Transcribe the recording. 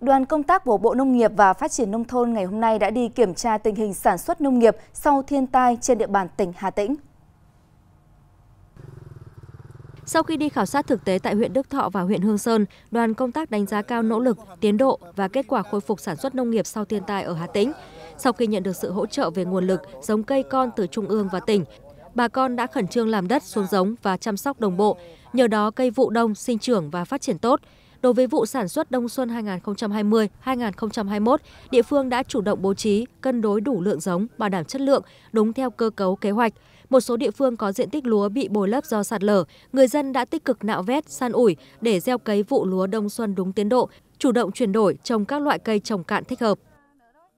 Đoàn công tác của Bộ Nông nghiệp và Phát triển Nông thôn ngày hôm nay đã đi kiểm tra tình hình sản xuất nông nghiệp sau thiên tai trên địa bàn tỉnh Hà Tĩnh. Sau khi đi khảo sát thực tế tại huyện Đức Thọ và huyện Hương Sơn, đoàn công tác đánh giá cao nỗ lực, tiến độ và kết quả khôi phục sản xuất nông nghiệp sau thiên tai ở Hà Tĩnh. Sau khi nhận được sự hỗ trợ về nguồn lực, giống cây con từ trung ương và tỉnh, bà con đã khẩn trương làm đất xuống giống và chăm sóc đồng bộ. Nhờ đó cây vụ đông sinh trưởng và phát triển tốt. Đối với vụ sản xuất đông xuân 2020-2021, địa phương đã chủ động bố trí, cân đối đủ lượng giống, bảo đảm chất lượng, đúng theo cơ cấu kế hoạch. Một số địa phương có diện tích lúa bị bồi lấp do sạt lở, người dân đã tích cực nạo vét, san ủi để gieo cấy vụ lúa đông xuân đúng tiến độ, chủ động chuyển đổi trồng các loại cây trồng cạn thích hợp.